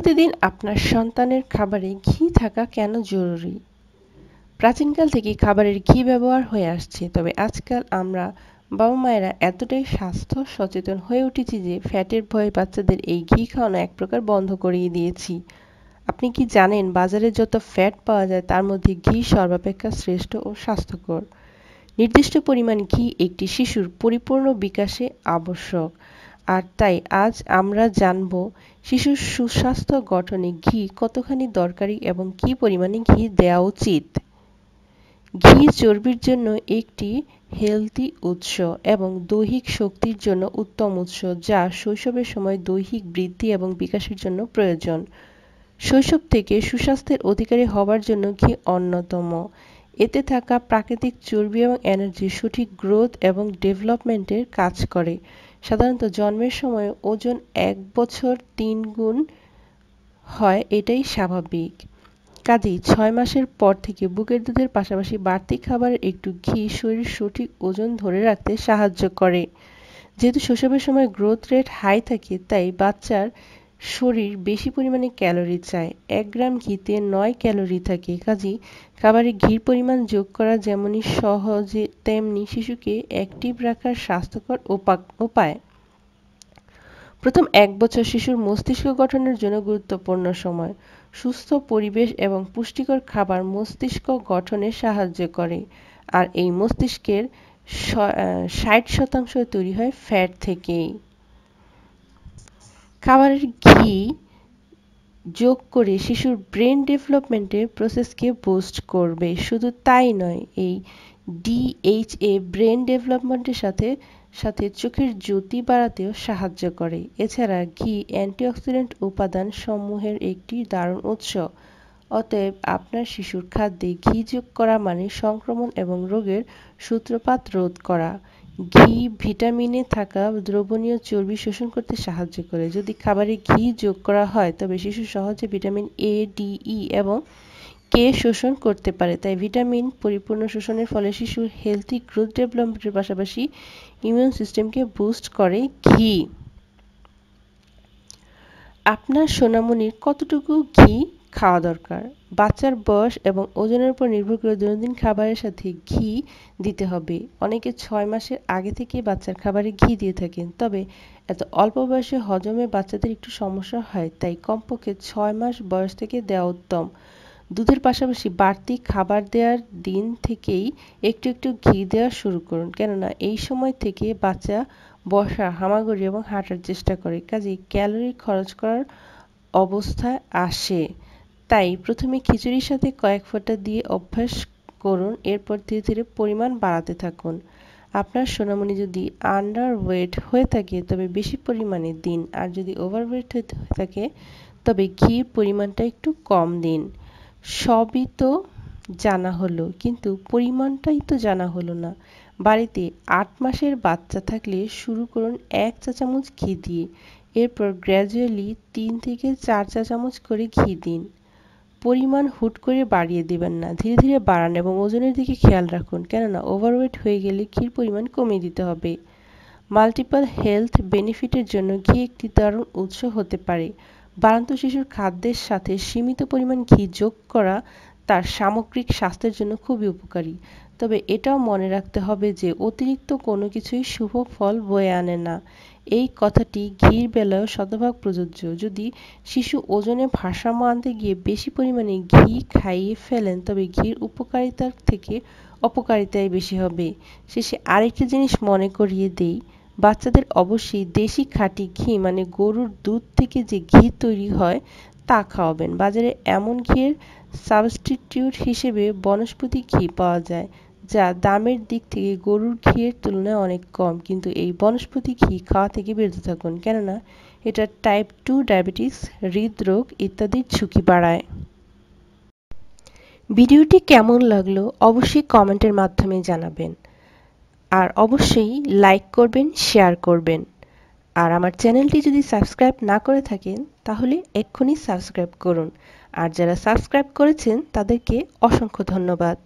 প্রতিদিন আপনার সন্তানের খাবারে ঘি থাকা কেন জরুরি প্রাচীনকাল থেকে খাবারের ঘি ব্যবহার হয়ে আসছে তবে আজকাল আমরা বাবা মায়েরা এতটাই স্বাস্থ্য সচেতন হয়ে উঠেছি যে ফ্যাটের ভয়ে বাচ্চাদের এই ঘি খাওয়ানো এক প্রকার বন্ধ করিয়ে দিয়েছি আপনি কি জানেন বাজারে যত ফ্যাট পাওয়া যায় তার মধ্যে ঘি সর্বাপেক্ষা শ্রেষ্ঠ ও স্বাস্থ্যকর নির্দিষ্ট পরিমাণ ঘি একটি শিশুর পরিপূর্ণ বিকাশে আবশ্যক আর তাই আজ আমরা জানব শিশুর সুস্বাস্থ্য গঠনে ঘি কতখানি দরকারি এবং কি পরিমাণে ঘি দেওয়া উচিত ঘি চর্বির জন্য একটি হেলদি উৎস এবং দৈহিক শক্তির জন্য উত্তম উৎস যা শৈশবের সময় দৈহিক বৃদ্ধি এবং বিকাশের জন্য প্রয়োজন শৈশব থেকে সুস্বাস্থ্যের অধিকারী হবার জন্য ঘি অন্যতম এতে থাকা প্রাকৃতিক চর্বি এবং এনার্জি সঠিক গ্রোথ এবং ডেভেলপমেন্টের কাজ করে সাধারণত জন্মের সময় ওজন এক বছর তিন গুণ হয় এটাই স্বাভাবিক কাজেই ছয় মাসের পর থেকে বুকের দুধের পাশাপাশি বাড়তি খাবার একটু ঘি শরীর সঠিক ওজন ধরে রাখতে সাহায্য করে যেহেতু শৈশবের সময় গ্রোথ রেট হাই থাকে তাই বাচ্চার শরীর বেশি পরিমাণে ক্যালোরি চায় এক গ্রাম ঘিতে নয় ক্যালোরি থাকে কাজেই খাবারে ঘির পরিমাণ যোগ করা যেমনই সহজে তেমনি শিশুকে অ্যাক্টিভ রাখার স্বাস্থ্যকর উপায় প্রথম এক বছর শিশুর মস্তিষ্ক গঠনের জন্য গুরুত্বপূর্ণ সময় সুস্থ পরিবেশ এবং পুষ্টিকর খাবার মস্তিষ্ক গঠনে সাহায্য করে আর এই মস্তিষ্কের ষাট শতাংশ তৈরি হয় ফ্যাট থেকেই খাবারের ঘি যোগ করে শিশুর ব্রেন ডেভেলপমেন্টের প্রসেসকে বুস্ট করবে শুধু তাই নয় এই ডিএইচএ ব্রেন ডেভেলপমেন্টের সাথে সাথে চোখের জ্যোতি বাড়াতেও সাহায্য করে এছাড়া ঘি অ্যান্টিঅক্সিডেন্ট উপাদান সমূহের একটি দারুণ উৎস অতএব আপনার শিশুর খাদ্যে ঘি যোগ করা মানে সংক্রমণ এবং রোগের সূত্রপাত রোধ করা ঘি ভিটামিনে থাকা দ্রবণীয় চর্বি শোষণ করতে সাহায্য করে যদি খাবারে ঘি যোগ করা হয় তবে শিশু সহজে ভিটামিন এ ডি ই এবং কে শোষণ করতে পারে তাই ভিটামিন পরিপূর্ণ শোষণের ফলে শিশুর হেলদি গ্রোথ ডেভেলপমেন্টের পাশাপাশি ইমিউন সিস্টেমকে বুস্ট করে ঘি আপনার সোনামণির কতটুকু ঘি খাওয়া দরকার বাচ্চার বয়স এবং ওজনের উপর নির্ভর করে দৈনন্দিন খাবারের সাথে ঘি দিতে হবে অনেকে ছয় মাসের আগে থেকে বাচ্চার খাবারে ঘি দিয়ে থাকেন তবে এত অল্প বয়সে হজমে বাচ্চাদের একটু সমস্যা হয় তাই কমপক্ষে ছয় মাস বয়স থেকে দেওয়া উত্তম দুধের পাশাপাশি বাড়তি খাবার দেওয়ার দিন থেকেই একটু একটু ঘি দেওয়া শুরু করুন কেননা এই সময় থেকে বাচ্চা বসা হামাগুড়ি এবং হাঁটার চেষ্টা করে কাজেই ক্যালোরি খরচ করার অবস্থায় আসে তাই প্রথমে খিচুড়ির সাথে কয়েক ফোঁটা দিয়ে অভ্যাস করুন এরপর ধীরে ধীরে পরিমাণ বাড়াতে থাকুন আপনার সোনামণি যদি আন্ডার ওয়েট হয়ে থাকে তবে বেশি পরিমাণে দিন আর যদি ওভারওয়েট হয়ে থাকে তবে ঘির পরিমাণটা একটু কম দিন সবই তো জানা হলো কিন্তু পরিমাণটাই তো জানা হলো না বাড়িতে আট মাসের বাচ্চা থাকলে শুরু করুন এক চা চামচ ঘি দিয়ে এরপর গ্র্যাজুয়ালি তিন থেকে চার চা চামচ করে ঘি দিন পরিমাণ হুট করে বাড়িয়ে দেবেন না ধীরে ধীরে বাড়ান এবং ওজনের দিকে খেয়াল রাখুন কেননা ওভারওয়েট হয়ে গেলে ঘির পরিমাণ কমিয়ে দিতে হবে মাল্টিপল হেলথ বেনিফিটের জন্য ঘি একটি দারুণ উৎস হতে পারে বাড়ন্ত শিশুর খাদ্যের সাথে সীমিত পরিমাণ ঘি যোগ করা তার সামগ্রিক স্বাস্থ্যের জন্য খুবই উপকারী তবে এটাও মনে রাখতে হবে যে অতিরিক্ত কোনো কিছুই শুভ ফল বয়ে আনে না এই কথাটি ঘির বেলায়ও শতভাগ প্রযোজ্য যদি শিশু ওজনে ভারসাম্য আনতে গিয়ে বেশি পরিমাণে ঘি খাইয়ে ফেলেন তবে ঘির উপকারিতার থেকে অপকারিতাই বেশি হবে শেষে আরেকটি জিনিস মনে করিয়ে দেই বাচ্চাদের অবশ্যই দেশি খাঁটি ঘি মানে গরুর দুধ থেকে যে ঘি তৈরি হয় তা খাওয়াবেন বাজারে এমন ঘিয়ের সাবস্টিটিউট হিসেবে বনস্পতি ঘি পাওয়া যায় যা দামের দিক থেকে গরুর ঘিয়ের তুলনায় অনেক কম কিন্তু এই বনস্পতি ঘি খাওয়া থেকে বিরত থাকুন কেননা এটা টাইপ টু ডায়াবেটিস হৃদরোগ ইত্যাদির ঝুঁকি বাড়ায় ভিডিওটি কেমন লাগলো অবশ্যই কমেন্টের মাধ্যমে জানাবেন আর অবশ্যই লাইক করবেন শেয়ার করবেন আর আমার চ্যানেলটি যদি সাবস্ক্রাইব না করে থাকেন তাহলে এক্ষুনি সাবস্ক্রাইব করুন আর যারা সাবস্ক্রাইব করেছেন তাদেরকে অসংখ্য ধন্যবাদ